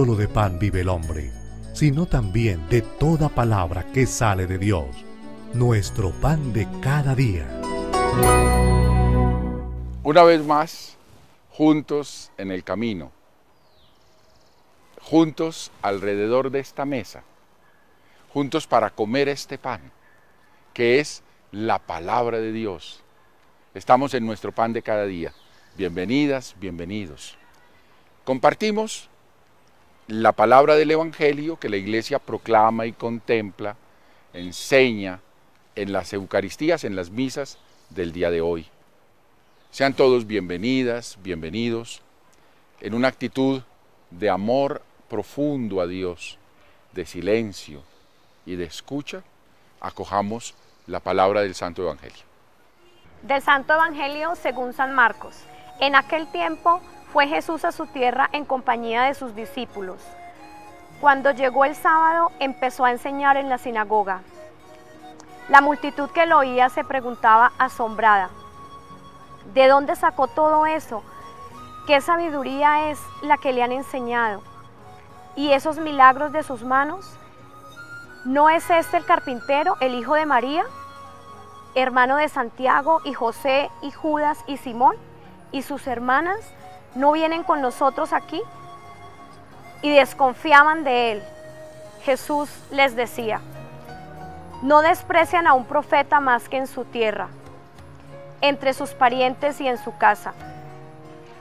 solo de pan vive el hombre, sino también de toda palabra que sale de Dios, nuestro pan de cada día. Una vez más, juntos en el camino, juntos alrededor de esta mesa, juntos para comer este pan, que es la palabra de Dios. Estamos en nuestro pan de cada día. Bienvenidas, bienvenidos. Compartimos la palabra del Evangelio que la iglesia proclama y contempla, enseña en las Eucaristías, en las misas del día de hoy. Sean todos bienvenidas, bienvenidos, en una actitud de amor profundo a Dios, de silencio y de escucha, acojamos la palabra del Santo Evangelio. Del Santo Evangelio según San Marcos. En aquel tiempo fue Jesús a su tierra en compañía de sus discípulos. Cuando llegó el sábado empezó a enseñar en la sinagoga. La multitud que lo oía se preguntaba asombrada, ¿de dónde sacó todo eso? ¿Qué sabiduría es la que le han enseñado? ¿Y esos milagros de sus manos? ¿No es este el carpintero, el hijo de María, hermano de Santiago y José y Judas y Simón y sus hermanas? no vienen con nosotros aquí? Y desconfiaban de él. Jesús les decía, no desprecian a un profeta más que en su tierra, entre sus parientes y en su casa.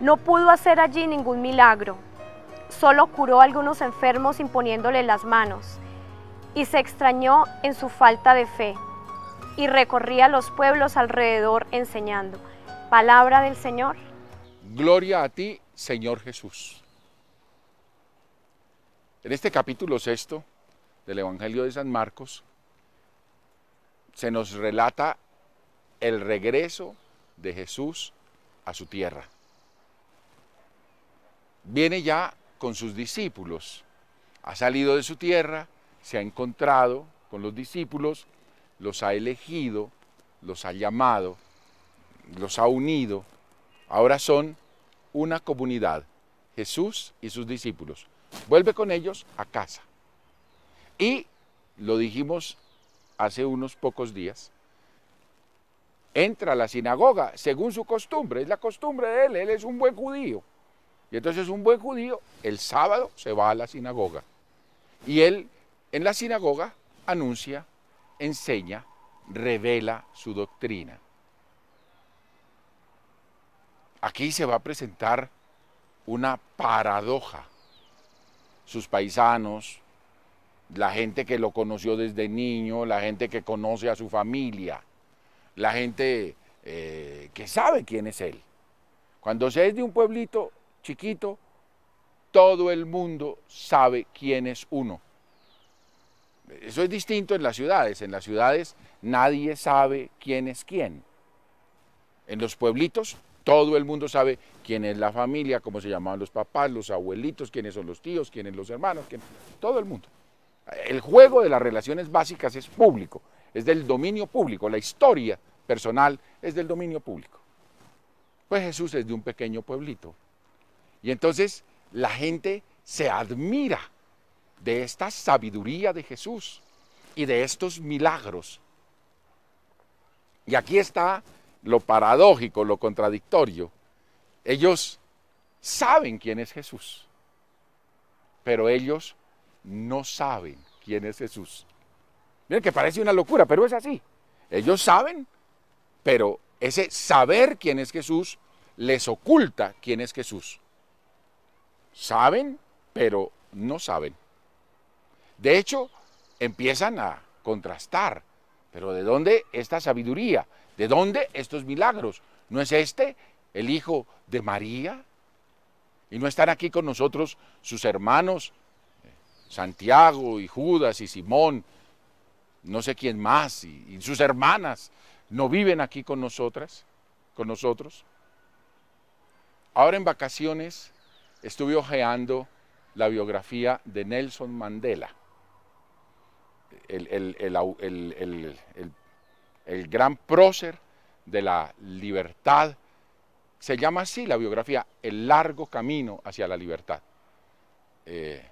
No pudo hacer allí ningún milagro, solo curó a algunos enfermos imponiéndole las manos, y se extrañó en su falta de fe, y recorría los pueblos alrededor enseñando. Palabra del Señor. Gloria a ti, Señor Jesús. En este capítulo sexto del Evangelio de San Marcos se nos relata el regreso de Jesús a su tierra. Viene ya con sus discípulos, ha salido de su tierra, se ha encontrado con los discípulos, los ha elegido, los ha llamado, los ha unido Ahora son una comunidad, Jesús y sus discípulos. Vuelve con ellos a casa. Y lo dijimos hace unos pocos días, entra a la sinagoga según su costumbre, es la costumbre de él, él es un buen judío. Y entonces un buen judío el sábado se va a la sinagoga. Y él en la sinagoga anuncia, enseña, revela su doctrina. Aquí se va a presentar una paradoja. Sus paisanos, la gente que lo conoció desde niño, la gente que conoce a su familia, la gente eh, que sabe quién es él. Cuando se es de un pueblito chiquito, todo el mundo sabe quién es uno. Eso es distinto en las ciudades. En las ciudades nadie sabe quién es quién. En los pueblitos todo el mundo sabe quién es la familia, cómo se llamaban los papás, los abuelitos, quiénes son los tíos, quiénes los hermanos, todo el mundo. El juego de las relaciones básicas es público, es del dominio público, la historia personal es del dominio público. Pues Jesús es de un pequeño pueblito. Y entonces la gente se admira de esta sabiduría de Jesús y de estos milagros. Y aquí está lo paradójico, lo contradictorio, ellos saben quién es Jesús, pero ellos no saben quién es Jesús. Miren que parece una locura, pero es así. Ellos saben, pero ese saber quién es Jesús les oculta quién es Jesús. Saben, pero no saben. De hecho, empiezan a contrastar, pero ¿de dónde esta sabiduría? ¿De dónde estos milagros? ¿No es este el hijo de María? ¿Y no están aquí con nosotros sus hermanos, eh, Santiago y Judas y Simón, no sé quién más, y, sus hermanas? ¿No viven aquí con nosotras, con nosotros? Ahora en vacaciones estuve ojeando la biografía de Nelson Mandela, el, el, el el gran prócer de la libertad. Se llama así la biografía, El largo camino hacia la libertad, eh,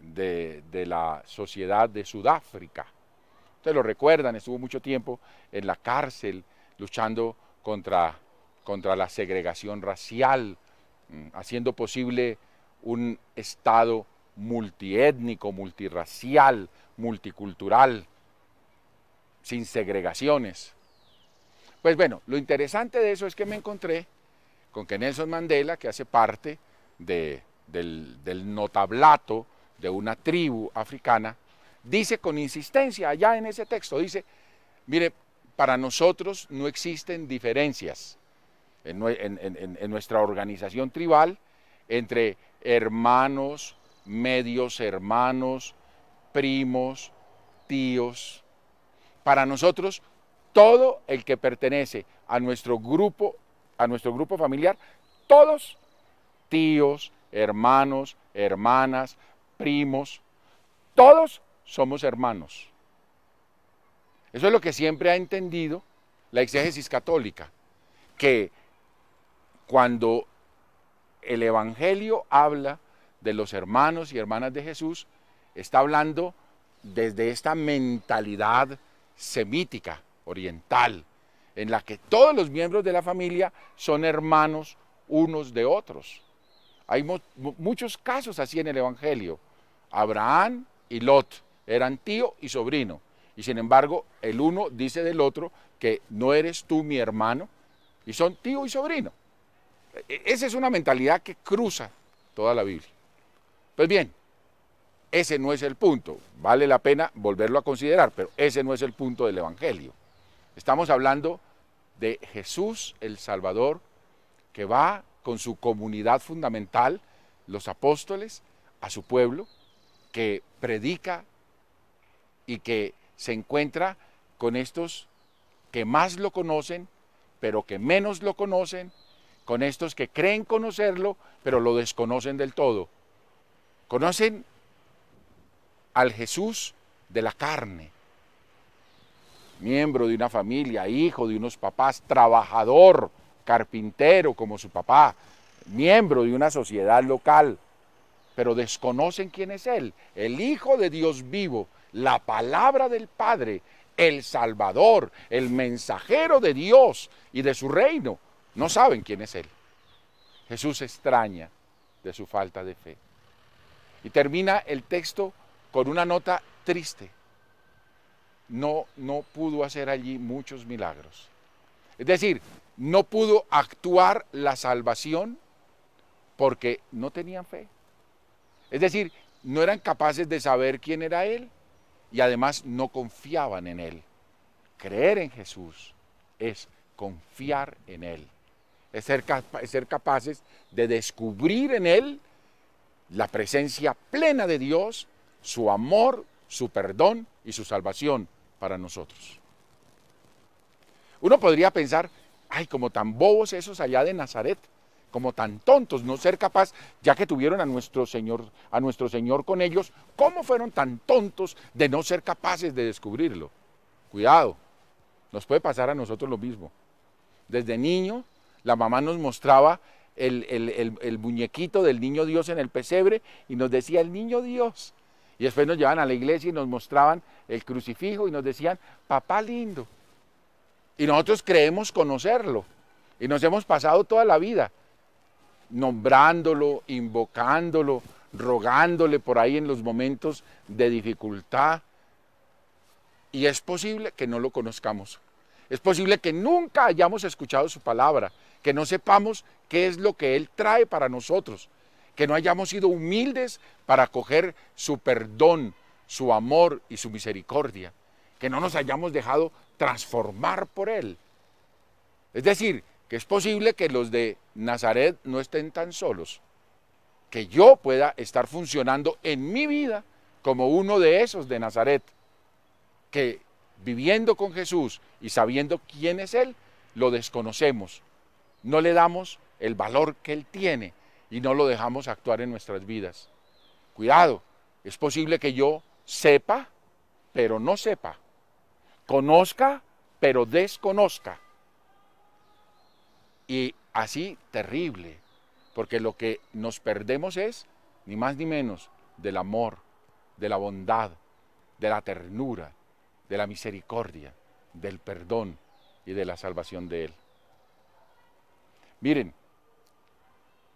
de, la sociedad de Sudáfrica. Ustedes lo recuerdan, estuvo mucho tiempo en la cárcel luchando contra, contra la segregación racial, mm, haciendo posible un Estado multiétnico, multirracial, multicultural sin segregaciones. Pues bueno, lo interesante de eso es que me encontré con que Nelson Mandela, que hace parte del, notablato de una tribu africana, dice con insistencia allá en ese texto, dice, mire, para nosotros no existen diferencias en, en, nuestra organización tribal entre hermanos, medios hermanos, primos, tíos, para nosotros, todo el que pertenece a nuestro grupo, a nuestro grupo familiar, todos, tíos, hermanos, hermanas, primos, todos somos hermanos. Eso es lo que siempre ha entendido la exégesis católica, que cuando el Evangelio habla de los hermanos y hermanas de Jesús, está hablando desde esta mentalidad semítica, oriental, en la que todos los miembros de la familia son hermanos unos de otros. Hay muchos casos así en el Evangelio. Abraham y Lot eran tío y sobrino. Y sin embargo, el uno dice del otro que no eres tú mi hermano y son tío y sobrino. E-, e-, esa es una mentalidad que cruza toda la Biblia. Pues bien, ese no es el punto. Vale la pena volverlo a considerar, pero ese no es el punto del Evangelio. Estamos hablando de Jesús el Salvador que va con su comunidad fundamental, los apóstoles, a su pueblo, que predica y que se encuentra con estos que más lo conocen, pero que menos lo conocen, con estos que creen conocerlo, pero lo desconocen del todo. Conocen al Jesús de la carne, miembro de una familia, hijo de unos papás, trabajador, carpintero como su papá, miembro de una sociedad local, pero desconocen quién es Él, el Hijo de Dios vivo, la palabra del Padre, el Salvador, el mensajero de Dios y de su reino. No saben quién es Él. Jesús extraña de su falta de fe. Y termina el texto con una nota triste. No, no pudo hacer allí muchos milagros. Es decir, no pudo actuar la salvación porque no tenían fe. Es decir, no eran capaces de saber quién era Él y además no confiaban en Él. Creer en Jesús es confiar en Él, es es ser capaces de descubrir en Él la presencia plena de Dios su amor, su perdón y su salvación para nosotros. Uno podría pensar, ay, como tan bobos esos allá de Nazaret, como tan tontos, no ser capaz, ya que tuvieron a nuestro Señor, a nuestro Señor con ellos, ¿cómo fueron tan tontos de no ser capaces de descubrirlo? Cuidado, nos puede pasar a nosotros lo mismo. Desde niño, la mamá nos mostraba el, el muñequito del niño Dios en el pesebre y nos decía, el niño Dios, y después nos llevaban a la iglesia y nos mostraban el crucifijo y nos decían, papá lindo. Y nosotros creemos conocerlo. Y nos hemos pasado toda la vida nombrándolo, invocándolo, rogándole por ahí en los momentos de dificultad. Y es posible que no lo conozcamos. Es posible que nunca hayamos escuchado su palabra, que no sepamos qué es lo que Él trae para nosotros, que no hayamos sido humildes para coger su perdón, su amor y su misericordia, que no nos hayamos dejado transformar por Él. Es decir, que es posible que los de Nazaret no estén tan solos, que yo pueda estar funcionando en mi vida como uno de esos de Nazaret, que viviendo con Jesús y sabiendo quién es Él, lo desconocemos, no le damos el valor que Él tiene y no lo dejamos actuar en nuestras vidas. Cuidado, es posible que yo sepa, pero no sepa. Conozca, pero desconozca. Y así terrible, porque lo que nos perdemos es, ni más ni menos, del amor, de la bondad, de la ternura, de la misericordia, del perdón y de la salvación de Él. Miren,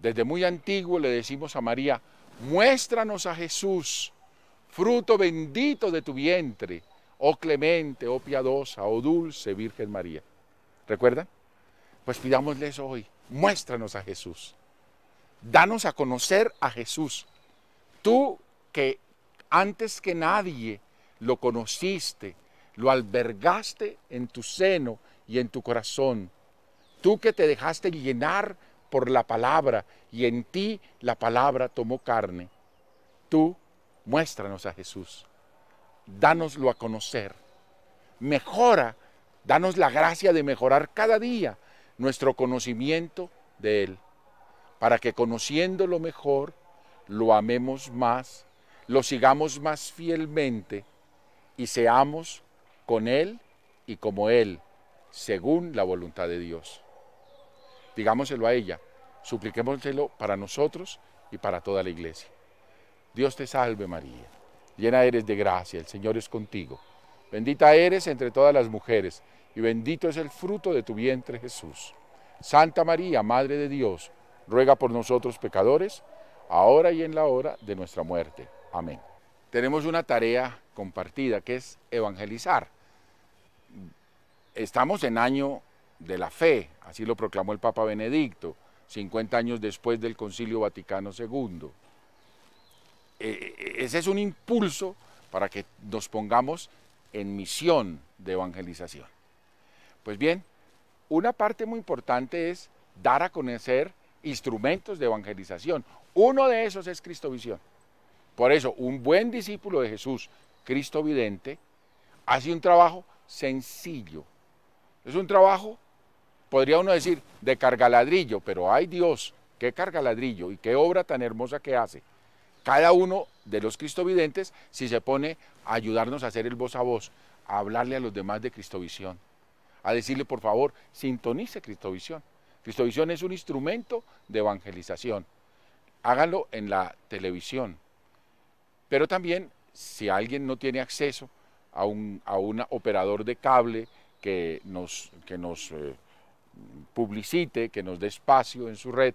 desde muy antiguo le decimos a María, muéstranos a Jesús, fruto bendito de tu vientre, oh clemente, oh piadosa, oh dulce Virgen María. ¿Recuerdan? Pues pidámosles hoy, muéstranos a Jesús. Danos a conocer a Jesús. Tú que antes que nadie lo conociste, lo albergaste en tu seno y en tu corazón. Tú que te dejaste llenar por la palabra y en ti la palabra tomó carne. Tú muéstranos a Jesús, danoslo a conocer, mejora, danos la gracia de mejorar cada día nuestro conocimiento de Él, para que conociéndolo mejor, lo amemos más, lo sigamos más fielmente y seamos con Él y como Él, según la voluntad de Dios. Digámoselo a ella, supliquémoselo para nosotros y para toda la iglesia. Dios te salve María, llena eres de gracia, el Señor es contigo. Bendita eres entre todas las mujeres y bendito es el fruto de tu vientre Jesús. Santa María, Madre de Dios, ruega por nosotros pecadores, ahora y en la hora de nuestra muerte. Amén. Tenemos una tarea compartida que es evangelizar. Estamos en año de la fe, así lo proclamó el Papa Benedicto, 50 años después del Concilio Vaticano II. Eh, eh, ese es un impulso para que nos pongamos en misión de evangelización. Pues bien, una parte muy importante es dar a conocer instrumentos de evangelización. Uno de esos es Cristovisión. Por eso, un buen discípulo de Jesús, Cristo Vidente, hace un trabajo sencillo. Es un trabajo podría uno decir, de carga ladrillo, pero ay Dios, qué ladrillo y qué obra tan hermosa que hace. Cada uno de los cristovidentes, si se pone a ayudarnos a hacer el voz a voz, a hablarle a los demás de Cristovisión, a decirle, por favor, sintonice Cristovisión. Cristovisión es un instrumento de evangelización. Háganlo en la televisión. Pero también, si alguien no tiene acceso a un a operador de cable que nos, que nos eh, publicite, que nos dé espacio en su red,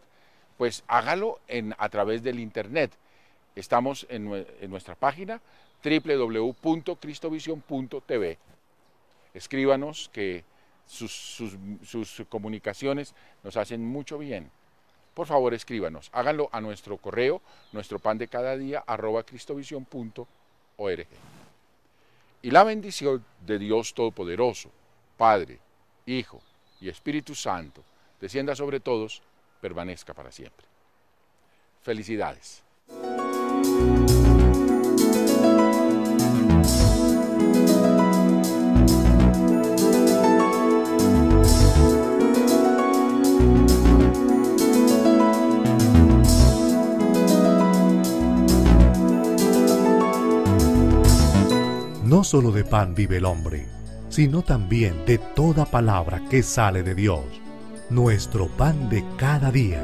pues hágalo en, a través del Internet. Estamos en, nuestra página www.cristovision.tv. Escríbanos que sus, comunicaciones nos hacen mucho bien. Por favor, escríbanos. Háganlo a nuestro correo, nuestro pan de cada día, arroba cristovision.org. Y la bendición de Dios Todopoderoso, Padre, Hijo y Espíritu Santo, descienda sobre todos, permanezca para siempre. Felicidades. No solo de pan vive el hombre sino también de toda palabra que sale de Dios, nuestro pan de cada día.